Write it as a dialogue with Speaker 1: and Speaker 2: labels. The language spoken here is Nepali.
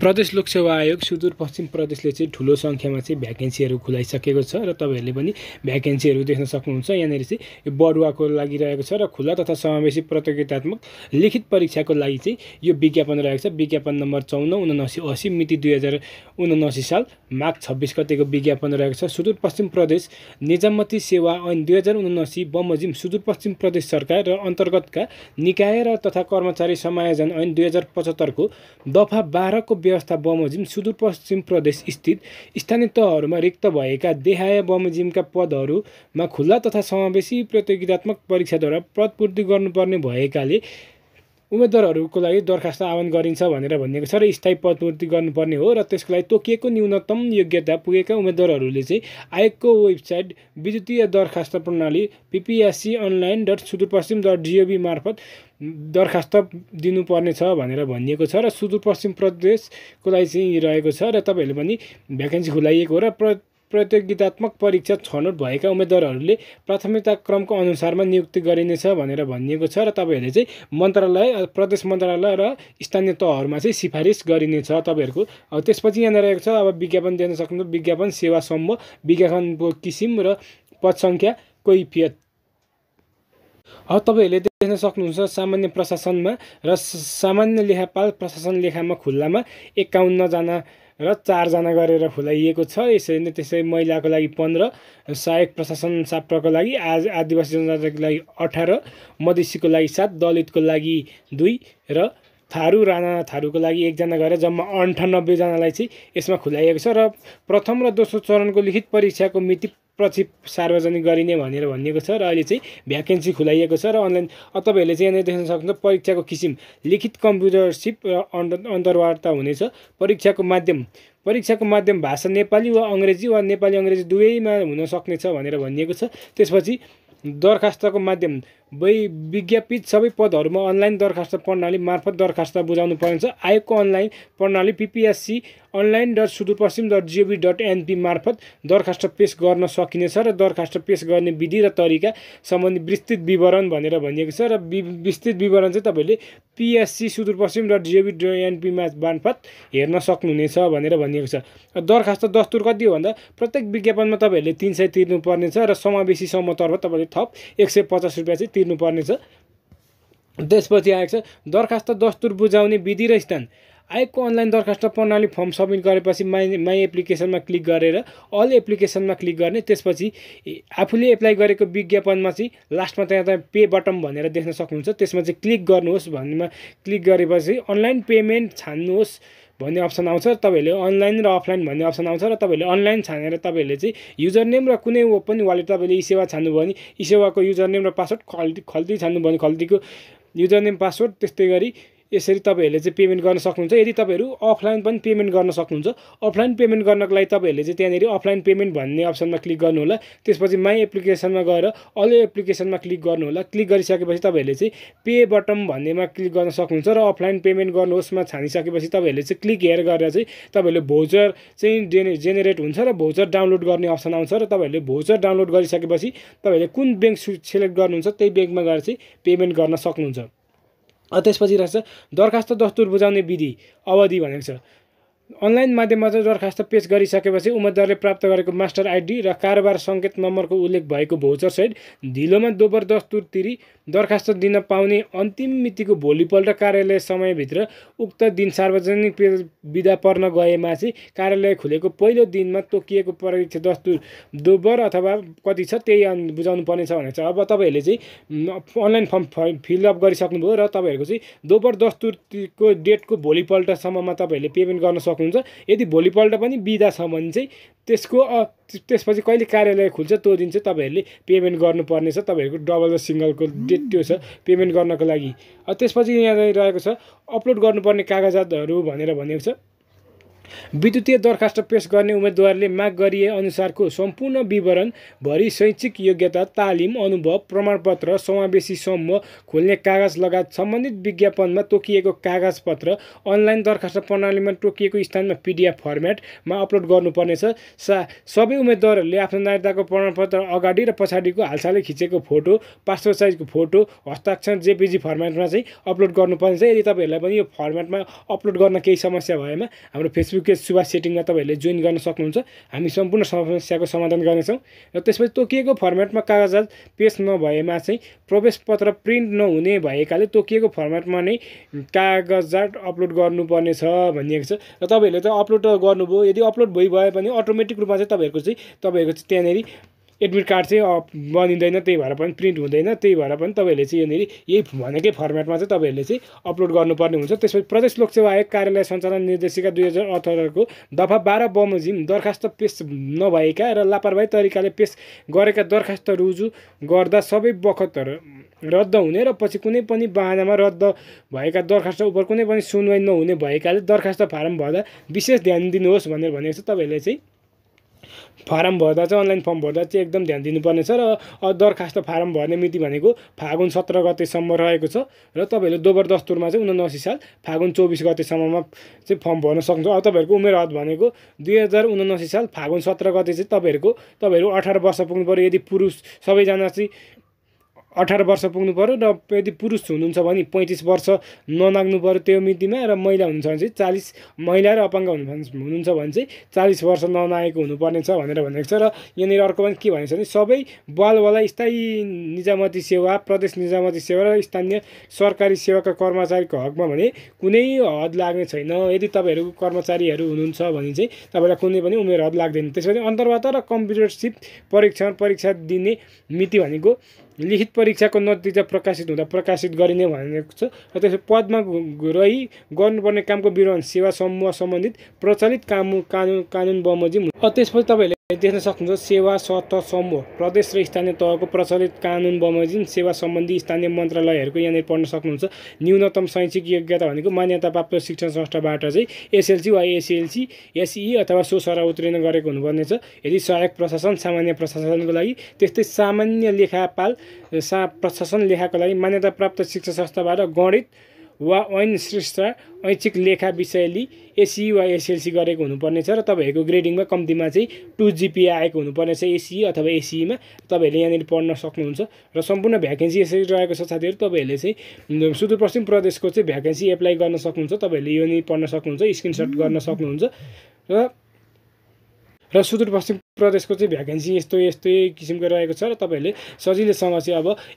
Speaker 1: प्रदेश लोकसेवा आयोग सुदूरपश्चिम प्रदेशले चाहिँ ठुलो सङ्ख्यामा चाहिँ भ्याकेन्सीहरू खुलाइसकेको छ र तपाईँहरूले पनि भ्याकेन्सीहरू देख्न सक्नुहुन्छ यहाँनिर चाहिँ यो बढुवाको लागि रहेको छ र खुला तथा समावेशी प्रतियोगितात्मक लिखित परीक्षाको लागि चाहिँ यो विज्ञापन रहेको छ विज्ञापन नम्बर चौन उनासी असी मिति दुई हजार उनासी साल माघ छब्बिस गतिको विज्ञापन रहेको छ सुदूरपश्चिम प्रदेश निजामती सेवा ऐन दुई हजार उनासी बमोजिम सुदूरपश्चिम प्रदेश सरकार र अन्तर्गतका निकाय र तथा कर्मचारी समायोजन ऐन दुई हजार पचहत्तरको दफा बाह्रको व्यवस्था बमोजिम सुदूरपश्चिम प्रदेश स्थित स्थानीय तहहरूमा रिक्त भएका देहाय बमोजिमका पदहरूमा खुल्ला तथा समावेशी प्रतियोगितात्मक परीक्षाद्वारा पदपूर्ति गर्नुपर्ने भएकाले उम्मेद्वारहरूको लागि दरखास्त आह्वान गरिन्छ भनेर भनिएको छ र स्थायी पदपूर्ति गर्नुपर्ने हो र त्यसको लागि तोकिएको न्यूनतम योग्यता पुगेका उम्मेद्वारहरूले चाहिँ आयोगको वेबसाइट विद्युतीय दरखास्त प्रणाली PPSC online dot Sudurpaschim dot GOV मार्फत दरखास्त दिनुपर्ने छ भनेर भनिएको छ र सुदूरपश्चिम प्रदेशको लागि चाहिँ रहेको छ र तपाईँहरूले पनि भ्याकेन्सी खुलाइएको हो र प्र प्रतियोगितात्मक परीक्षा छनौट भएका उम्मेद्वारहरूले प्राथमिकता क्रमको अनुसारमा नियुक्ति गरिनेछ भनेर भनिएको छ र तपाईँहरूले चाहिँ मन्त्रालय प्रदेश मन्त्रालय र स्थानीय तहहरूमा चाहिँ सिफारिस गरिनेछ तपाईँहरूको अब त्यसपछि यहाँनिर रहेको छ अब विज्ञापन दिन सक्नु विज्ञापन सेवा समूह विज्ञापनको किसिम र पदसङ्ख्या सङ्ख्या कोही अब तपाईँहरूले देख्न सक्नुहुन्छ सामान्य प्रशासनमा र सामान्य लेखापाल प्रशासन लेखामा खुल्लामा एकाउन्नजना र चारजना गरेर खुलाइएको छ यसरी नै त्यसै महिलाको लागि पन्ध्र सहायक प्रशासन साप्रको लागि आज आदिवासी जनजातिको लागि अठार मधेसीको लागि सात दलितको लागि दुई र थारू राणा थारूको लागि एकजना गरेर जम्मा अन्ठानब्बेजनालाई चाहिँ यसमा खुलाइएको छ र प्रथम र दोस्रो चरणको लिखित परीक्षाको मिति पछि सार्वजनिक गरिने भनेर भनिएको छ र अहिले चाहिँ भ्याकेन्सी खुलाइएको छ र अनलाइन तपाईँहरूले चाहिँ यहाँनिर देख्न सक्नुहुन्छ परीक्षाको किसिम लिखित कम्प्युटरसिप र अन्तर्वार्ता हुनेछ परीक्षाको माध्यम परीक्षाको माध्यम भाषा नेपाली वा अङ्ग्रेजी वा नेपाली अङ्ग्रेजी दुवैमा हुन सक्नेछ भनेर भनिएको छ त्यसपछि दरखास्तको माध्यम वै विज्ञापित सबै पदहरूमा अनलाइन दरखास्त प्रणाली मार्फत दरखास्त बुझाउनु पर्नेछ आयोगको अनलाइन प्रणाली PPSC online dot Sudurpaschim dot GOV dot NP मार्फत दरखास्त पेस गर्न सकिनेछ र दरखास्त पेस गर्ने विधि र तरिका सम्बन्धी विस्तृत विवरण भनेर भनिएको छ र विस्तृत विवरण चाहिँ तपाईँले पिएससी सुदूरपश्चिम डट जिओभी म्याच मार्फत हेर्न सक्नुहुनेछ भनेर भनिएको छ दरखास्त दस्तुर कति हो भन्दा प्रत्येक विज्ञापनमा तपाईँहरूले तिन सय तिर्नुपर्नेछ र समावेशी समतर्फ तपाईँले थप एक सय पचास रुपियाँ चाहिँ तिर्नुपर्नेछ त्यसपछि आएको छ दरखास्त दस्तुर बुझाउने विधि र स्थान आयोगको अनलाइन दरखास्त प्रणाली फर्म सब्मिट गरेपछि माई माई एप्लिकेसनमा क्लिक गरेर अल एप्लिकेसनमा क्लिक गर्ने त्यसपछि आफूले एप्लाई गरेको विज्ञापनमा चाहिँ लास्टमा त्यहाँ तपाईँ पे बटन भनेर देख्न सक्नुहुन्छ त्यसमा चाहिँ क्लिक गर्नुहोस् भन्नेमा क्लिक गरेपछि अनलाइन पेमेन्ट छान्नुहोस् भन्ने अप्सन आउँछ तपाईँहरूले अनलाइन र अफलाइन भन्ने अप्सन आउँछ र तपाईँहरूले अनलाइन छानेर तपाईँहरूले चाहिँ युजर नेम र कुनै पनि वालेट तपाईँले यी सेवा छान्नुभयो भने यी सेवाको युजर नेम र पासवर्ड खल्ती खल्ती छान्नुभयो भने खल्तीको युजर नेम पासवर्ड त्यस्तै गरी यसरी तपाईँहरूले चाहिँ पेमेन्ट गर्न सक्नुहुन्छ यदि तपाईँहरू अफलाइन पनि पेमेन्ट गर्न सक्नुहुन्छ अफलाइन पेमेन्ट गर्नको लागि तपाईँहरूले चाहिँ त्यहाँनिर अफलाइन पेमेन्ट भन्ने अप्सनमा क्लिक गर्नुहोला त्यसपछि माई एप्लिकेसनमा गएर अल एप्लिकेसनमा क्लिक गर्नु होला क्लिक गरिसकेपछि तपाईँहरूले चाहिँ पे बटम भन्नेमा क्लिक गर्न सक्नुहुन्छ र अफलाइन पेमेन्ट गर्नुहोस्मा छानिसकेपछि तपाईँहरूले चाहिँ क्लिक हेयर गरेर चाहिँ तपाईँहरूले भौचर चाहिँ जेने जेनेरेट हुन्छ र भौचर डाउनलोड गर्ने अप्सन आउँछ र तपाईँहरूले भौचर डाउनलोड गरिसकेपछि तपाईँहरूले कुन ब्याङ्क सेलेक्ट गर्नुहुन्छ त्यही ब्याङ्कमा गएर चाहिँ पेमेन्ट गर्न सक्नुहुन्छ त्यसपछि रहेछ दरखास्त दस्तुर बुझाउने विधि अवधि भनेको छ अनलाइन माध्यमबाट दरखास्त पेस गरिसकेपछि उम्मेद्वारले प्राप्त गरेको मास्टर आइडी र कारोबार सङ्केत नम्बरको उल्लेख भएको भौचरसहित ढिलोमा दोबर दस्तुर तिरी दरखास्त दिन पाउने अन्तिम मितिको भोलिपल्ट कार्यालय समयभित्र उक्त दिन सार्वजनिक विदा पर्न गएमा चाहिँ कार्यालय खुलेको पहिलो दिनमा तोकिएको परीक्षा दस्तुर दोबर अथवा कति छ त्यही बुझाउनु पर्नेछ भनेर चाहिँ अब तपाईँहरूले चाहिँ अनलाइन फर्म फिलअप गरिसक्नुभयो र तपाईँहरूको चाहिँ दोबर दस्तुरको डेटको भोलिपल्टसम्ममा तपाईँहरूले पेमेन्ट गर्न सक्नु सक्नुहुन्छ यदि भोलिपल्ट पनि बिदा छ भने चाहिँ त्यसको त्यसपछि कहिले कार्यालय खुल्छ त्यो दिन चाहिँ तपाईँहरूले पेमेन्ट गर्नुपर्नेछ तपाईँहरूको डबल र सिङ्गलको डेट त्यो छ पेमेन्ट गर्नको लागि त्यसपछि यहाँ रहेको छ अपलोड गर्नुपर्ने कागजातहरू भनेर भनेको छ विद्युतीय दरखास्त पेस गर्ने उम्मेद्वारले माग गरिए अनुसारको सम्पूर्ण विवरण भरि शैक्षिक योग्यता तालिम अनुभव प्रमाणपत्र समावेशी समूह खोल्ने कागज लगायत सम्बन्धित विज्ञापनमा तोकिएको कागजपत्र अनलाइन दरखास्त प्रणालीमा तोकिएको स्थानमा पिडिएफ फर्मेटमा अपलोड गर्नुपर्नेछ सा सबै उम्मेद्वारहरूले आफ्नो नागरिकताको प्रमाणपत्र अगाडि र पछाडिको हालसालै खिचेको फोटो पासपोर्ट साइजको फोटो हस्ताक्षर जेपिजी फर्मेटमा चाहिँ अपलोड गर्नुपर्नेछ यदि तपाईँहरूलाई पनि यो फर्मेटमा अपलोड गर्न केही समस्या भएमा हाम्रो फेसबुक सुकेश सुभाष सेटिङमा तपाईँहरूले जोइन गर्न सक्नुहुन्छ हामी सम्पूर्ण समस्याको समाधान गर्नेछौँ र त्यसपछि तोकिएको फर्मेटमा कागजात पेस नभएमा चाहिँ प्रवेश पत्र प्रिन्ट नहुने भएकाले तोकिएको फर्मेटमा नै कागजात अपलोड गर्नुपर्ने छ भनिएको छ र तपाईँहरूले त अपलोड गर्नुभयो यदि अपलोड भइभयो भने अटोमेटिक रूपमा चाहिँ तपाईँहरूको चाहिँ तपाईँहरूको चाहिँ त्यहाँनिर एडमिट कार्ड चाहिँ बनिँदैन त्यही भएर पनि प्रिन्ट हुँदैन त्यही भएर पनि तपाईँहरूले चाहिँ यहाँनिर यही भनेकै फर्मेटमा चाहिँ तपाईँहरूले चाहिँ अपलोड गर्नुपर्ने हुन्छ त्यसपछि प्रदेश लोकसेवा आयोग कार्यालय सञ्चालन निर्देशिका दुई हजार अठारको दफा बाह्र बमोजिम दरखास्त पेस नभएका र लापरवाही तरिकाले पेस गरेका दरखास्त रुजु गर्दा सबै बखतहरू रद्द हुने र पछि कुनै पनि बाहनामा रद्द भएका दरखास्त उप कुनै पनि सुनवाई नहुने भएकाले दरखास्त फारम भर्दा विशेष ध्यान दिनुहोस् भनेर भनेको छ तपाईँहरूले चाहिँ फारम भर्दा चाहिँ अनलाइन फर्म भर्दा चाहिँ एकदम ध्यान दिनुपर्ने छ र दरखास्त फारम भर्ने मिति भनेको फागुन सत्र गतेसम्म रहेको छ र तपाईँहरूले दोबर दस्तुरमा चाहिँ उनासी साल फागुन चौबिस गतेसम्ममा चाहिँ फर्म भर्न सक्नुहुन्छ अब तपाईँहरूको उमेर हद भनेको दुई हजार उनासी साल फागुन सत्र गते चाहिँ तपाईँहरूको तपाईँहरू अठार वर्ष पुग्नु पऱ्यो यदि पुरुष सबैजना चाहिँ अठार वर्ष पुग्नु पऱ्यो र यदि पुरुष हुनुहुन्छ भने पैँतिस वर्ष ननाग्नु पऱ्यो त्यो मितिमा र महिला हुनुहुन्छ भने चाहिँ चालिस महिला र अपाङ्ग हुनुहुन्छ भने चाहिँ चालिस वर्ष ननागेको हुनुपर्नेछ भनेर भनेको छ र यहाँनिर अर्को पनि के भनेको छ भने सबै बालवाला स्थायी निजामती सेवा प्रदेश निजामती सेवा र स्थानीय सरकारी सेवाका कर्मचारीको हकमा भने कुनै हद लाग्ने छैन यदि तपाईँहरू कर्मचारीहरू हुनुहुन्छ भने चाहिँ तपाईँलाई कुनै पनि उमेर हद लाग्दैन त्यसपछि अन्तर्वार्ता र कम्प्युटरसिप परीक्षण परीक्षा दिने मिति भनेको लिखित परीक्षाको नतिजा प्रकाशित हुँदा प्रकाशित गरिने भनेको छ र त्यसपछि पदमा रही गर्नुपर्ने कामको विवरण सेवा समूह सम्बन्धित प्रचलित काम कानुन कानुन बमोजिम त्यसपछि तपाईँहरूले देख्न सक्नुहुन्छ सेवा स्वत समूह प्रदेश र स्थानीय तहको प्रचलित कानुन बमोजिम सेवा सम्बन्धी स्थानीय मन्त्रालयहरूको यहाँनिर पढ्न सक्नुहुन्छ न्यूनतम शैक्षिक योग्यता भनेको मान्यता प्राप्त शिक्षण संस्थाबाट चाहिँ एसएलसी वा एसएलसी एसई अथवा सो सर उत्तीर्ण गरेको हुनुपर्नेछ यदि सहायक प्रशासन सामान्य प्रशासनको लागि त्यस्तै सामान्य लेखापाल सा प्रशासन लेखाको लागि मान्यता प्राप्त शिक्षा संस्थाबाट गणित वा ऐन श्रेष्ठ ऐच्छिक लेखा विषयली एसई वा एसएलसी गरेको हुनुपर्नेछ र तपाईँहरूको ग्रेडिङमा कम्तीमा चाहिँ टु जिपिए आएको हुनुपर्नेछ एसई अथवा एसईमा तपाईँहरूले यहाँनिर पढ्न सक्नुहुन्छ र सम्पूर्ण भ्याकेन्सी यसरी रहेको छ साथीहरू तपाईँहरूले चाहिँ सुदूरपश्चिम प्रदेशको चाहिँ भ्याकेन्सी एप्लाई गर्न सक्नुहुन्छ तपाईँहरूले यो नै पढ्न सक्नुहुन्छ स्क्रिनसट गर्न सक्नुहुन्छ र र सुदूरपश्चिम प्रदेशको चाहिँ भ्याकेन्सी यस्तो यस्तै किसिमको रहेको छ र तपाईँहरूले सजिलैसँग चाहिँ अब